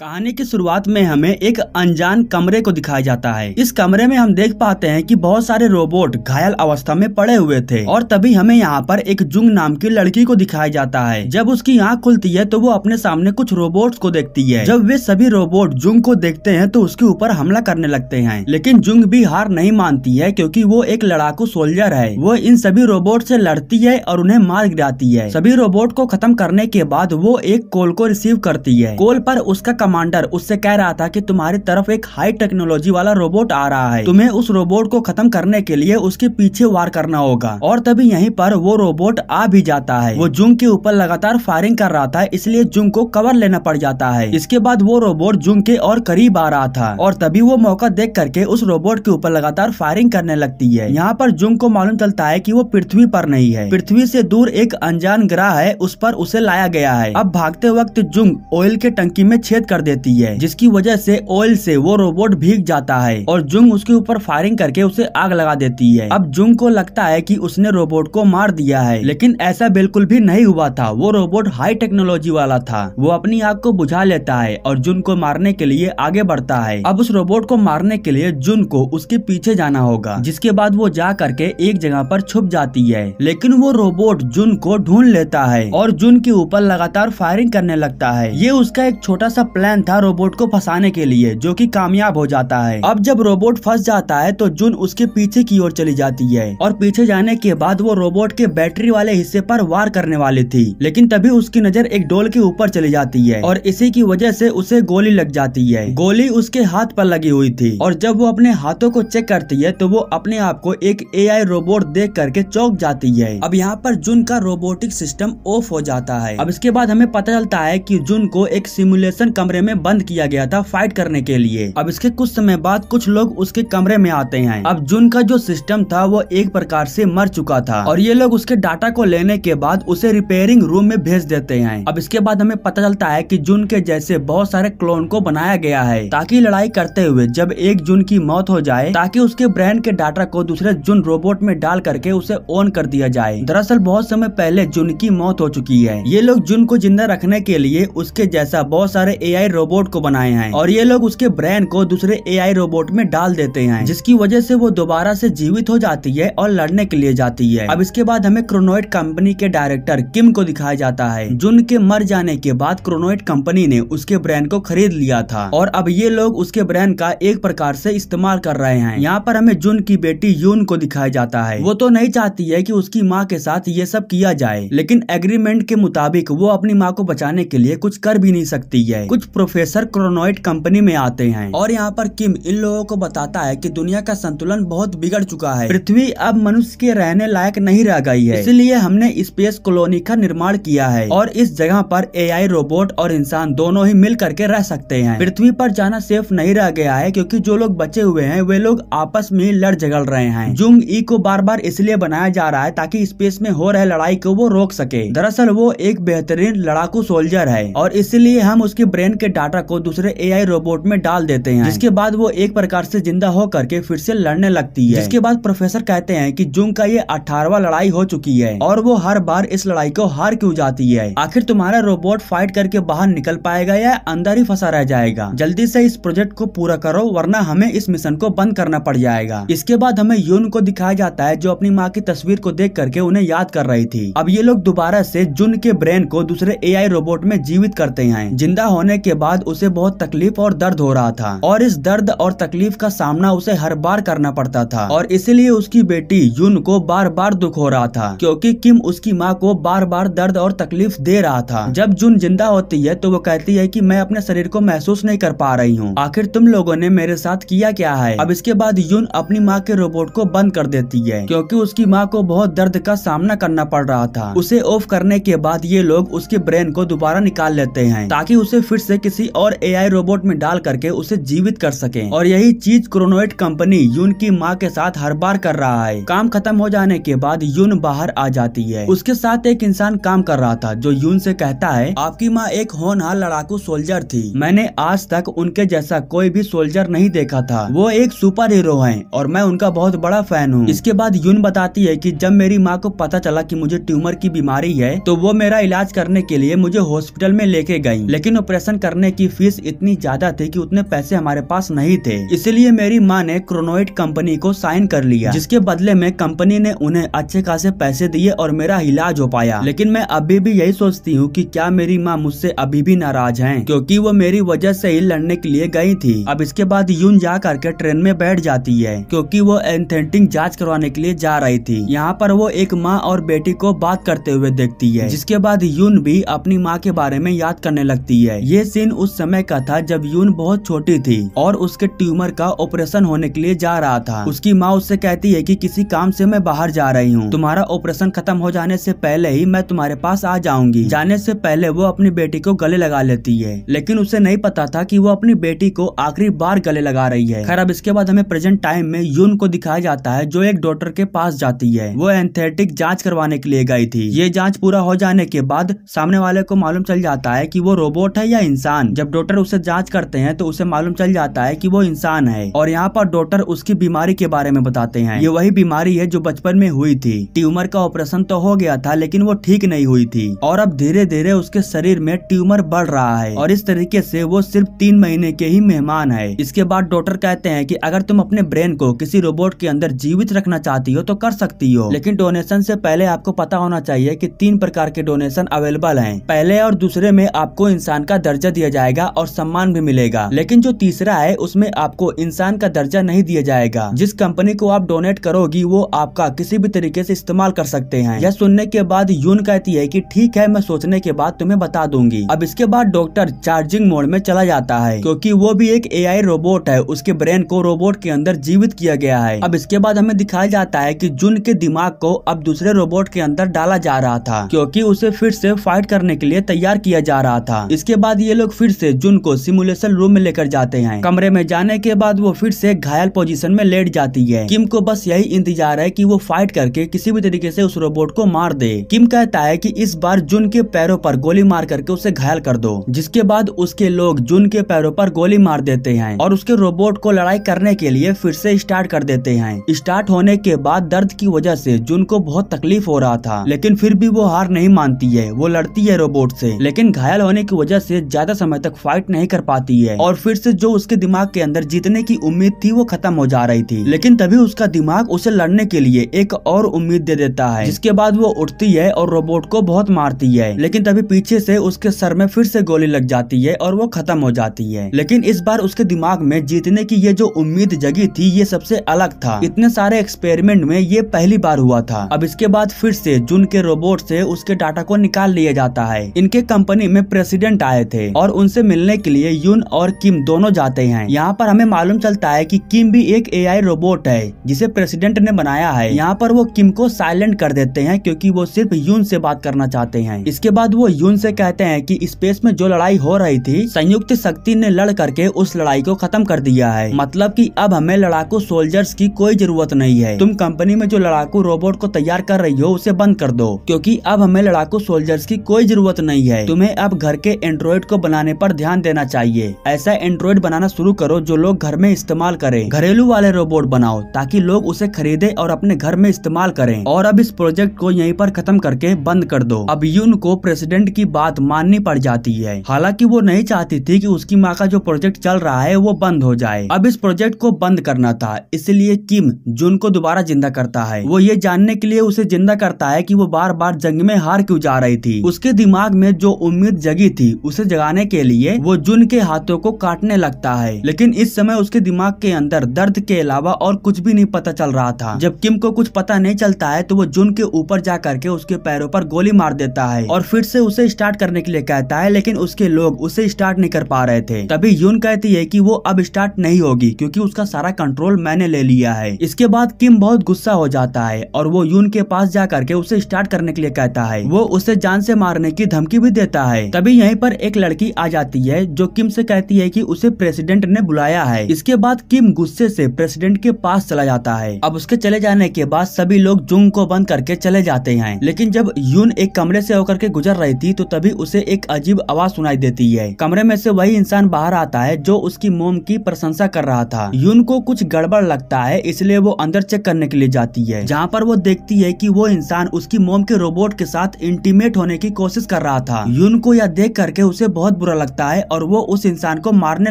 कहानी की शुरुआत में हमें एक अनजान कमरे को दिखाया जाता है इस कमरे में हम देख पाते हैं कि बहुत सारे रोबोट घायल अवस्था में पड़े हुए थे और तभी हमें यहाँ पर एक जुंग नाम की लड़की को दिखाया जाता है जब उसकी आँख खुलती है तो वो अपने सामने कुछ रोबोट्स को देखती है जब वे सभी रोबोट जुंग को देखते हैं तो उसके ऊपर हमला करने लगते हैं लेकिन जुंग भी हार नहीं मानती है क्यूँकी वो एक लड़ाकू सोल्जर है वो इन सभी रोबोट ऐसी लड़ती है और उन्हें मार गिराती है सभी रोबोट को खत्म करने के बाद वो एक कॉल को रिसीव करती है कॉल आरोप उसका कमांडर उससे कह रहा था कि तुम्हारी तरफ एक हाई टेक्नोलॉजी वाला रोबोट आ रहा है तुम्हें उस रोबोट को खत्म करने के लिए उसके पीछे वार करना होगा और तभी यहीं पर वो रोबोट आ भी जाता है वो जुंग के ऊपर लगातार फायरिंग कर रहा था इसलिए जुंग को कवर लेना पड़ जाता है इसके बाद वो रोबोट जुंग के और करीब आ रहा था और तभी वो मौका देख करके उस रोबोट के ऊपर लगातार फायरिंग करने लगती है यहाँ पर जुंग को मालूम चलता है की वो पृथ्वी पर नहीं है पृथ्वी से दूर एक अनजान ग्रह है उस पर उसे लाया गया है अब भागते वक्त जुंग ऑयल के टंकी में छेद कर कर देती है जिसकी वजह से ऑयल से वो रोबोट भीग जाता है और जुंग उसके ऊपर फायरिंग करके उसे आग लगा देती है अब जुंग को लगता है कि उसने रोबोट को मार दिया है लेकिन ऐसा बिल्कुल भी नहीं हुआ था वो रोबोट हाई टेक्नोलॉजी वाला था वो अपनी आग को बुझा लेता है और जुन को मारने के लिए आगे बढ़ता है अब उस रोबोट को मारने के लिए जुन को उसके पीछे जाना होगा जिसके बाद वो जा करके एक जगह पर छुप जाती है लेकिन वो रोबोट जुन को ढूंढ लेता है और जुन के ऊपर लगातार फायरिंग करने लगता है ये उसका एक छोटा सा प्लान प्लान था रोबोट को फंसाने के लिए जो कि कामयाब हो जाता है अब जब रोबोट फंस जाता है तो जुन उसके पीछे की ओर चली जाती है और पीछे जाने के बाद वो रोबोट के बैटरी वाले हिस्से पर वार करने वाली थी लेकिन तभी उसकी नजर एक डोल के ऊपर चली जाती है और इसी की वजह से उसे गोली लग जाती है गोली उसके हाथ पर लगी हुई थी और जब वो अपने हाथों को चेक करती है तो वो अपने आप को एक ए रोबोट देख करके चौक जाती है अब यहाँ पर जुन का रोबोटिक सिस्टम ऑफ हो जाता है अब इसके बाद हमें पता चलता है की जुन को एक सिमुलेशन कमरे कमरे में बंद किया गया था फाइट करने के लिए अब इसके कुछ समय बाद कुछ लोग उसके कमरे में आते हैं अब जुन का जो सिस्टम था वो एक प्रकार से मर चुका था और ये लोग उसके डाटा को लेने के बाद उसे रिपेयरिंग रूम में भेज देते हैं अब इसके बाद हमें पता चलता है की जून के जैसे बहुत सारे क्लोन को बनाया गया है ताकि लड़ाई करते हुए जब एक जून की मौत हो जाए ताकि उसके ब्रांड के डाटा को दूसरे जून रोबोट में डाल करके उसे ऑन कर दिया जाए दरअसल बहुत समय पहले जून की मौत हो चुकी है ये लोग जून को जिंदा रखने के लिए उसके जैसा बहुत सारे ए एआई रोबोट को बनाए हैं और ये लोग उसके ब्रेन को दूसरे एआई रोबोट में डाल देते हैं जिसकी वजह से वो दोबारा से जीवित हो जाती है और लड़ने के लिए जाती है अब इसके बाद हमें क्रोनोइड कंपनी के डायरेक्टर किम को दिखाया जाता है जुन के मर जाने के बाद क्रोनोइड कंपनी ने उसके ब्रेन को खरीद लिया था और अब ये लोग उसके ब्रेन का एक प्रकार से इस्तेमाल कर रहे हैं यहाँ पर हमें जुन की बेटी यून को दिखाया जाता है वो तो नहीं चाहती है की उसकी माँ के साथ ये सब किया जाए लेकिन एग्रीमेंट के मुताबिक वो अपनी माँ को बचाने के लिए कुछ कर भी नहीं सकती है कुछ प्रोफेसर क्रोनोइड कंपनी में आते हैं और यहाँ पर किम इन लोगों को बताता है की दुनिया का संतुलन बहुत बिगड़ चुका है पृथ्वी अब मनुष्य के रहने लायक नहीं रह गई है इसलिए हमने स्पेस कॉलोनी का निर्माण किया है और इस जगह पर एआई रोबोट और इंसान दोनों ही मिल करके रह सकते हैं पृथ्वी पर जाना सेफ नहीं रह गया है क्योंकि जो लोग बचे हुए हैं वे लोग आपस में लड़ झगड़ रहे हैं जुंग ई को बार बार इसलिए बनाया जा रहा है ताकि स्पेस में हो रहे लड़ाई को वो रोक सके दरअसल वो एक बेहतरीन लड़ाकू सोल्जर है और इसलिए हम उसकी ब्रेन के के डाटा को दूसरे एआई रोबोट में डाल देते हैं जिसके बाद वो एक प्रकार से जिंदा होकर के फिर से लड़ने लगती है इसके बाद प्रोफेसर कहते हैं कि जुंग का ये अठारवा लड़ाई हो चुकी है और वो हर बार इस लड़ाई को हार क्यों जाती है आखिर तुम्हारा रोबोट फाइट करके बाहर निकल पाएगा या अंदर ही फंसा रह जाएगा जल्दी से इस प्रोजेक्ट को पूरा करो वरना हमें इस मिशन को बंद करना पड़ जाएगा इसके बाद हमें यून को दिखाया जाता है जो अपनी माँ की तस्वीर को देख करके उन्हें याद कर रही थी अब ये लोग दोबारा से जुन के ब्रेन को दूसरे एआई रोबोट में जीवित करते हैं जिंदा होने के बाद उसे बहुत तकलीफ और दर्द हो रहा था और इस दर्द और तकलीफ का सामना उसे हर बार करना पड़ता था और इसीलिए उसकी बेटी यून को बार बार दुख हो रहा था क्योंकि किम उसकी माँ को बार बार दर्द और तकलीफ दे रहा था जब जुन जिंदा होती है तो वो कहती है की मैं अपने शरीर को महसूस नहीं कर पा रही हूँ आखिर तुम लोगो ने मेरे साथ किया क्या है अब इसके बाद यून अपनी माँ के रोबोट को बंद कर देती है क्योंकि उसकी माँ को बहुत दर्द का सामना करना पड़ रहा था उसे ऑफ करने के बाद ये लोग उसके ब्रेन को दोबारा निकाल लेते हैं ताकि उसे फिर से किसी और एआई रोबोट में डाल करके उसे जीवित कर सके और यही चीज क्रोनोइट कंपनी यून की माँ के साथ हर बार कर रहा है काम खत्म हो जाने के बाद यून बाहर आ जाती है उसके साथ एक इंसान काम कर रहा था जो यून से कहता है आपकी माँ एक होनहार लड़ाकू सोल्जर थी मैंने आज तक उनके जैसा कोई भी सोल्जर नहीं देखा था वो एक सुपर हीरो है और मैं उनका बहुत बड़ा फैन हूँ इसके बाद यून बताती है की जब मेरी माँ को पता चला की मुझे ट्यूमर की बीमारी है तो वो मेरा इलाज करने के लिए मुझे हॉस्पिटल में लेके गयी लेकिन ऑपरेशन करने की फीस इतनी ज्यादा थी कि उतने पैसे हमारे पास नहीं थे इसलिए मेरी माँ ने क्रोनोइट कंपनी को साइन कर लिया जिसके बदले में कंपनी ने उन्हें अच्छे खासे पैसे दिए और मेरा इलाज हो पाया लेकिन मैं अभी भी यही सोचती हूँ की क्या मेरी माँ मुझसे अभी भी नाराज है क्यूँकी वो मेरी वजह ऐसी ही लड़ने के लिए गयी थी अब इसके बाद यून जा करके ट्रेन में बैठ जाती है क्यूँकी वो एंथेंटिंग जाँच करवाने के लिए जा रही थी यहाँ पर वो एक माँ और बेटी को बात करते हुए देखती है जिसके बाद यून भी अपनी माँ के बारे में याद करने लगती है ये सीन उस समय का था जब यून बहुत छोटी थी और उसके ट्यूमर का ऑपरेशन होने के लिए जा रहा था उसकी माँ उससे कहती है कि किसी काम से मैं बाहर जा रही हूँ तुम्हारा ऑपरेशन खत्म हो जाने से पहले ही मैं तुम्हारे पास आ जाऊंगी जाने से पहले वो अपनी बेटी को गले लगा लेती है लेकिन उसे नहीं पता था की वो अपनी बेटी को आखिरी बार गले लगा रही है खैर अब इसके बाद हमें प्रेजेंट टाइम में यून को दिखाया जाता है जो एक डॉक्टर के पास जाती है वो एंथेटिक जाँच करवाने के लिए गई थी ये जाँच पूरा हो जाने के बाद सामने वाले को मालूम चल जाता है की वो रोबोट है या इंसान इंसान जब डॉक्टर उसे जांच करते हैं तो उसे मालूम चल जाता है कि वो इंसान है और यहाँ पर डॉक्टर उसकी बीमारी के बारे में बताते हैं ये वही बीमारी है जो बचपन में हुई थी ट्यूमर का ऑपरेशन तो हो गया था लेकिन वो ठीक नहीं हुई थी और अब धीरे धीरे उसके शरीर में ट्यूमर बढ़ रहा है और इस तरीके से वो सिर्फ तीन महीने के ही मेहमान है इसके बाद डॉक्टर कहते हैं की अगर तुम अपने ब्रेन को किसी रोबोट के अंदर जीवित रखना चाहती हो तो कर सकती हो लेकिन डोनेशन से पहले आपको पता होना चाहिए कि तीन प्रकार के डोनेशन अवेलेबल हैं पहले और दूसरे में आपको इंसान का दर्जा दिया जाएगा और सम्मान भी मिलेगा लेकिन जो तीसरा है उसमें आपको इंसान का दर्जा नहीं दिया जाएगा जिस कंपनी को आप डोनेट करोगी वो आपका किसी भी तरीके से इस्तेमाल कर सकते हैं यह सुनने के बाद यून कहती है कि ठीक है मैं सोचने के बाद तुम्हें बता दूंगी अब इसके बाद डॉक्टर चार्जिंग मोड में चला जाता है क्योंकि वो भी एक ए रोबोट है उसके ब्रेन को रोबोट के अंदर जीवित किया गया है अब इसके बाद हमें दिखाया जाता है कि जुन के दिमाग को अब दूसरे रोबोट के अंदर डाला जा रहा था क्योंकि उसे फिर से फाइट करने के लिए तैयार किया जा रहा था इसके बाद ये लोग लोग फिर से जुन को सिमुलेशन रूम में लेकर जाते हैं कमरे में जाने के बाद वो फिर से घायल पोजीशन में लेट जाती है किम को बस यही इंतजार है कि वो फाइट करके किसी भी तरीके से उस रोबोट को मार दे किम कहता है कि इस बार जुन के पैरों पर गोली मार करके उसे घायल कर दो जिसके बाद उसके लोग जुन के पैरों पर गोली मार देते हैं और उसके रोबोट को लड़ाई करने के लिए फिर से स्टार्ट कर देते हैं स्टार्ट होने के बाद दर्द की वजह से जुन को बहुत तकलीफ हो रहा था लेकिन फिर भी वो हार नहीं मानती है वो लड़ती है रोबोट से लेकिन घायल होने की वजह से ज्यादा समय तक फाइट नहीं कर पाती है और फिर से जो उसके दिमाग के अंदर जीतने की उम्मीद थी वो खत्म हो जा रही थी लेकिन तभी उसका दिमाग उसे लड़ने के लिए एक और उम्मीद दे देता है जिसके बाद वो उठती है और रोबोट को बहुत मारती है लेकिन तभी पीछे से उसके सर में फिर से गोली लग जाती है और वो खत्म हो जाती है लेकिन इस बार उसके दिमाग में जीतने की ये जो उम्मीद जगी थी ये सबसे अलग था इतने सारे एक्सपेरिमेंट में ये पहली बार हुआ था अब इसके बाद फिर से जून के रोबोट से उसके डाटा को निकाल लिया जाता है इनके कंपनी में प्रेसिडेंट आए थे और उनसे मिलने के लिए यून और किम दोनों जाते हैं यहाँ पर हमें मालूम चलता है कि किम भी एक एआई रोबोट है जिसे प्रेसिडेंट ने बनाया है यहाँ पर वो किम को साइलेंट कर देते हैं क्योंकि वो सिर्फ यून से बात करना चाहते हैं इसके बाद वो यून से कहते हैं कि स्पेस में जो लड़ाई हो रही थी संयुक्त शक्ति ने लड़ करके उस लड़ाई को खत्म कर दिया है मतलब की अब हमें लड़ाकू सोल्जर्स की कोई जरूरत नहीं है तुम कंपनी में जो लड़ाकू रोबोट को तैयार कर रही हो उसे बंद कर दो क्यूँकी अब हमें लड़ाकू सोल्जर्स की कोई जरूरत नहीं है तुम्हें अब घर के एंड्रॉइड को बनाने पर ध्यान देना चाहिए ऐसा एंड्रॉइड बनाना शुरू करो जो लोग घर में इस्तेमाल करें घरेलू वाले रोबोट बनाओ ताकि लोग उसे खरीदे और अपने घर में इस्तेमाल करें और अब इस प्रोजेक्ट को यहीं पर खत्म करके बंद कर दो अब यून को प्रेसिडेंट की बात माननी पड़ जाती है हालांकि वो नहीं चाहती थी कि उसकी माँ का जो प्रोजेक्ट चल रहा है वो बंद हो जाए अब इस प्रोजेक्ट को बंद करना था इसलिए किम जून को दोबारा जिंदा करता है वो ये जानने के लिए उसे जिंदा करता है की वो बार बार जंग में हार क्यूँ जा रही थी उसके दिमाग में जो उम्मीद जगी थी उसे जगाने बचाने के लिए वो जुन के हाथों को काटने लगता है लेकिन इस समय उसके दिमाग के अंदर दर्द के अलावा और कुछ भी नहीं पता चल रहा था जब किम को कुछ पता नहीं चलता है तो वो जुन के ऊपर जा करके उसके पैरों पर गोली मार देता है और फिर से उसे स्टार्ट करने के लिए कहता है लेकिन उसके लोग उसे स्टार्ट नहीं कर पा रहे थे तभी यून कहती है की वो अब स्टार्ट नहीं होगी क्यूँकी उसका सारा कंट्रोल मैंने ले लिया है इसके बाद किम बहुत गुस्सा हो जाता है और वो यून के पास जा करके उसे स्टार्ट करने के लिए कहता है वो उसे जान से मारने की धमकी भी देता है तभी यहीं पर एक लड़की लड़की आ जाती है जो किम से कहती है कि उसे प्रेसिडेंट ने बुलाया है इसके बाद किम गुस्से से प्रेसिडेंट के पास चला जाता है अब उसके चले जाने के बाद सभी लोग जुंग को बंद करके चले जाते हैं लेकिन जब यून एक कमरे से होकर के गुजर रही थी तो तभी उसे एक अजीब आवाज सुनाई देती है कमरे में से वही इंसान बाहर आता है जो उसकी मोम की प्रशंसा कर रहा था यून को कुछ गड़बड़ लगता है इसलिए वो अंदर चेक करने के लिए जाती है जहाँ पर वो देखती है की वो इंसान उसकी मोम के रोबोट के साथ इंटीमेट होने की कोशिश कर रहा था यून को यह देख करके उसे बहुत बुरा लगता है और वो उस इंसान को मारने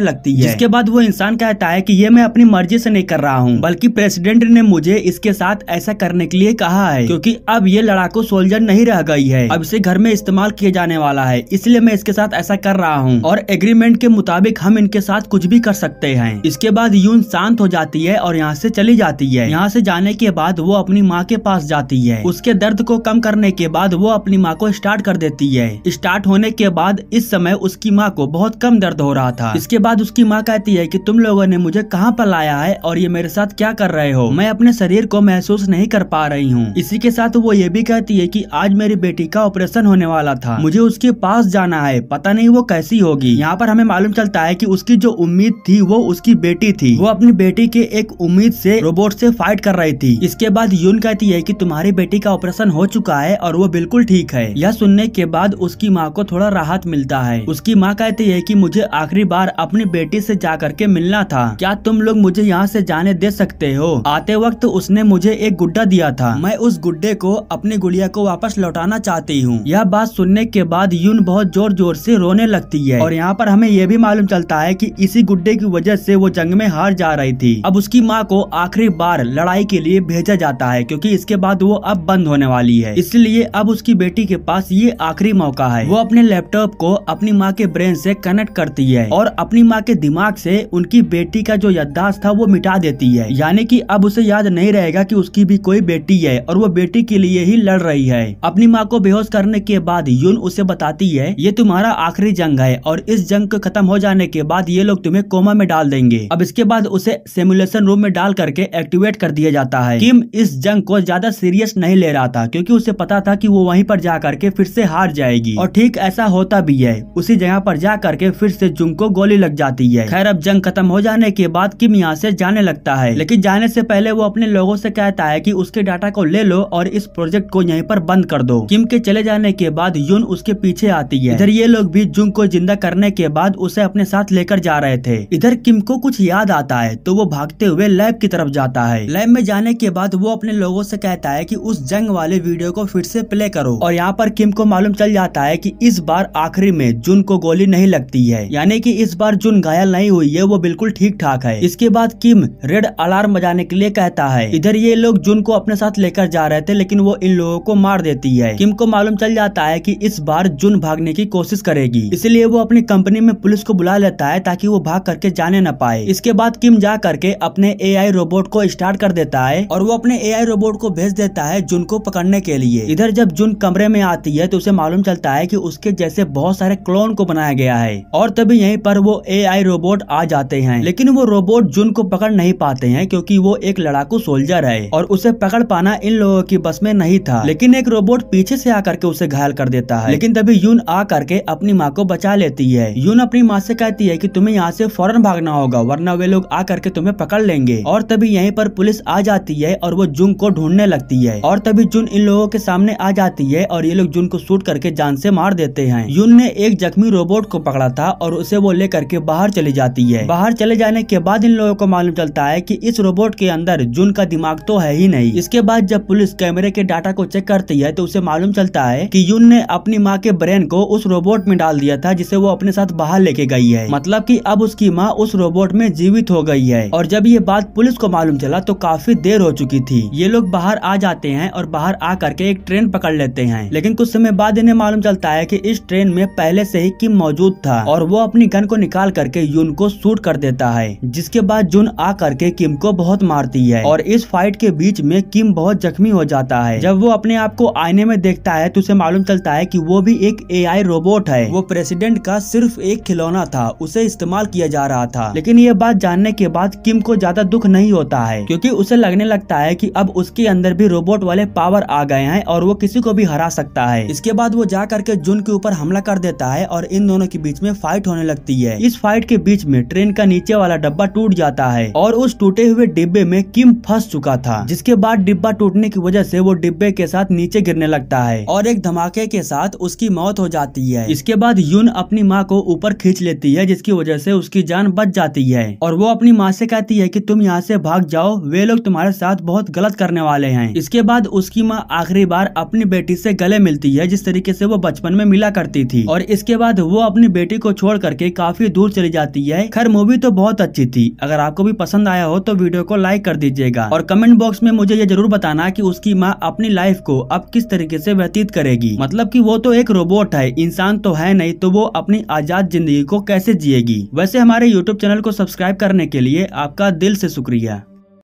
लगती है इसके बाद वो इंसान कहता है की ये मैं अपनी मर्जी ऐसी नहीं कर रहा हूँ बल्कि प्रेसिडेंट ने मुझे इसके साथ ऐसा करने के लिए कहा है क्यूँकी अब ये लड़ाकू सोल्जर नहीं रह गई है अब इसे घर में इस्तेमाल किया जाने वाला है इसलिए मैं इसके साथ ऐसा कर रहा हूँ और एग्रीमेंट के मुताबिक हम इनके साथ कुछ भी कर सकते हैं इसके बाद यून शांत हो जाती है और यहाँ से चली जाती है यहाँ से जाने के बाद वो अपनी माँ के पास जाती है उसके दर्द को कम करने के बाद वो अपनी माँ को स्टार्ट कर देती है स्टार्ट होने के बाद इस समय उस उसकी माँ को बहुत कम दर्द हो रहा था इसके बाद उसकी माँ कहती है की तुम लोगो ने मुझे कहाँ पर लाया है और ये मेरे साथ क्या कर रहे हो मैं अपने शरीर को महसूस नहीं कर पा रही हूँ इसी के साथ वो ये भी कहती है की आज मेरी बेटी का ऑपरेशन होने वाला था मुझे उसके पास जाना है पता नहीं वो कैसी होगी यहाँ पर हमें मालूम चलता है की उसकी जो उम्मीद थी वो उसकी बेटी थी वो अपनी बेटी के एक उम्मीद से रोबोट से फाइट कर रही थी इसके बाद यून कहती है कि तुम्हारी बेटी का ऑपरेशन हो चुका है और वो बिल्कुल ठीक है यह सुनने के बाद उसकी माँ को थोड़ा राहत मिलता है उसके उसकी माँ कहती है कि मुझे आखिरी बार अपनी बेटी से जा करके मिलना था क्या तुम लोग मुझे यहाँ से जाने दे सकते हो आते वक्त उसने मुझे एक गुड्डा दिया था मैं उस गुड्डे को अपनी गुड़िया को वापस लौटाना चाहती हूँ यह बात सुनने के बाद यून बहुत जोर जोर से रोने लगती है और यहाँ पर हमें यह भी मालूम चलता है की इसी गुड्डे की वजह से वो जंग में हार जा रही थी अब उसकी माँ को आखिरी बार लड़ाई के लिए भेजा जाता है क्योंकि इसके बाद वो अब बंद होने वाली है इसलिए अब उसकी बेटी के पास ये आखिरी मौका है वो अपने लैपटॉप को अपनी माँ के ब्रेन से कनेक्ट करती है और अपनी माँ के दिमाग से उनकी बेटी का जो याददाश्त था वो मिटा देती है यानी कि अब उसे याद नहीं रहेगा कि उसकी भी कोई बेटी है और वो बेटी के लिए ही लड़ रही है अपनी माँ को बेहोश करने के बाद यून उसे बताती है ये तुम्हारा आखिरी जंग है और इस जंग के खत्म हो जाने के बाद ये लोग तुम्हें कोमा में डाल देंगे अब इसके बाद उसे सिमुलेशन रूम में डाल करके एक्टिवेट कर दिया जाता है किम इस जंग को ज्यादा सीरियस नहीं ले रहा था क्योंकि उसे पता था कि वो वहीं पर जा करके फिर से हार जाएगी और ठीक ऐसा होता भी है उसी यहाँ पर जा करके फिर से जुंग को गोली लग जाती है खैर अब जंग खत्म हो जाने के बाद किम यहाँ से जाने लगता है लेकिन जाने से पहले वो अपने लोगों से कहता है कि उसके डाटा को ले लो और इस प्रोजेक्ट को यहीं पर बंद कर दो किम के चले जाने के बाद यून उसके पीछे आती है इधर ये लोग भी जुंग को जिंदा करने के बाद उसे अपने साथ लेकर जा रहे थे इधर किम को कुछ याद आता है तो वो भागते हुए लैब की तरफ जाता है लैब में जाने के बाद वो अपने लोगों से कहता है की उस जंग वाले वीडियो को फिर से प्ले करो और यहाँ पर किम को मालूम चल जाता है की इस बार आखिरी में जुन को गोली नहीं लगती है यानी कि इस बार जुन घायल नहीं हुई है वो बिल्कुल ठीक ठाक है इसके बाद किम रेड अलार्म बजाने के लिए कहता है इधर ये लोग जुन को अपने साथ लेकर जा रहे थे लेकिन वो इन लोगों को मार देती है किम को मालूम चल जाता है की इस बार जुन भागने की कोशिश करेगी इसलिए वो अपनी कंपनी में पुलिस को बुला लेता है ताकि वो भाग करके जाने न पाए इसके बाद किम जा करके अपने ए रोबोट को स्टार्ट कर देता है और वो अपने ए रोबोट को भेज देता है जुन को पकड़ने के लिए इधर जब जुन कमरे में आती है तो उसे मालूम चलता है की उसके जैसे बहुत सारे क्लोन को बनाया गया है और तभी यहीं पर वो एआई रोबोट आ जाते हैं लेकिन वो रोबोट जून को पकड़ नहीं पाते हैं क्योंकि वो एक लड़ाकू सोल्जर है और उसे पकड़ पाना इन लोगों की बस में नहीं था लेकिन एक रोबोट पीछे से आकर के उसे घायल कर देता है लेकिन तभी यून आ करके अपनी माँ को बचा लेती है यून अपनी माँ से कहती है की तुम्हें यहाँ से फौरन भागना होगा वरना वे लोग आ करके तुम्हे पकड़ लेंगे और तभी यही पर पुलिस आ जाती है और वो जुन को ढूंढने लगती है और तभी जुन इन लोगों के सामने आ जाती है और ये लोग जुन को शूट करके जान से मार देते हैं यून ने एक जख्मी आदमी रोबोट को पकड़ा था और उसे वो लेकर के बाहर चली जाती है बाहर चले जाने के बाद इन लोगों को मालूम चलता है की इस रोबोट के अंदर जून का दिमाग तो है ही नहीं इसके बाद जब पुलिस कैमरे के डाटा को चेक करती है तो उसे मालूम चलता है की यून ने अपनी माँ के ब्रेन को उस रोबोट में डाल दिया था जिसे वो अपने साथ बाहर लेके गई है मतलब की अब उसकी माँ उस रोबोट में जीवित हो गई है और जब ये बात पुलिस को मालूम चला तो काफी देर हो चुकी थी ये लोग बाहर आ जाते हैं और बाहर आ करके एक ट्रेन पकड़ लेते हैं लेकिन कुछ समय बाद इन्हें मालूम चलता है कि इस ट्रेन में पहले से ही किम मौजूद था और वो अपनी गन को निकाल करके यून को शूट कर देता है जिसके बाद जून आ करके किम को बहुत मारती है और इस फाइट के बीच में किम बहुत जख्मी हो जाता है जब वो अपने आप को आईने में देखता है तो उसे मालूम चलता है की वो भी एक ए रोबोट है वो प्रेसिडेंट का सिर्फ एक खिलौना था उसे इस्तेमाल किया जा रहा था लेकिन ये बात जानने के बाद किम को ज्यादा दुख नहीं होता है क्योंकि उसे लगने लगता है कि अब उसके अंदर भी रोबोट वाले पावर आ गए हैं और वो किसी को भी हरा सकता है इसके बाद वो जा करके जून के ऊपर हमला कर देता है और इन दोनों के बीच में फाइट होने लगती है इस फाइट के बीच में ट्रेन का नीचे वाला डब्बा टूट जाता है और उस टूटे हुए डिब्बे में किम फंस चुका था जिसके बाद डिब्बा टूटने की वजह से वो डिब्बे के साथ नीचे गिरने लगता है और एक धमाके के साथ उसकी मौत हो जाती है इसके बाद यून अपनी माँ को ऊपर खींच लेती है जिसकी वजह से उसकी जान बच जाती है और वो अपनी माँ से कहती है की तुम यहाँ से भाग जाओ वे लोग तुम्हारे साथ बहुत गलत करने वाले हैं इसके बाद उसकी माँ आखिरी बार अपनी बेटी से गले मिलती है जिस तरीके से वो बचपन में मिला करती थी और इसके बाद बाद वो अपनी बेटी को छोड़ करके काफी दूर चली जाती है खैर मूवी तो बहुत अच्छी थी अगर आपको भी पसंद आया हो तो वीडियो को लाइक कर दीजिएगा और कमेंट बॉक्स में मुझे ये जरूर बताना की उसकी माँ अपनी लाइफ को अब किस तरीके ऐसी व्यतीत करेगी मतलब की वो तो एक रोबोट है इंसान तो है नहीं तो वो अपनी आजाद जिंदगी को कैसे जिएगी वैसे हमारे यूट्यूब चैनल को सब्सक्राइब करने के लिए आपका दिल से शुक्रिया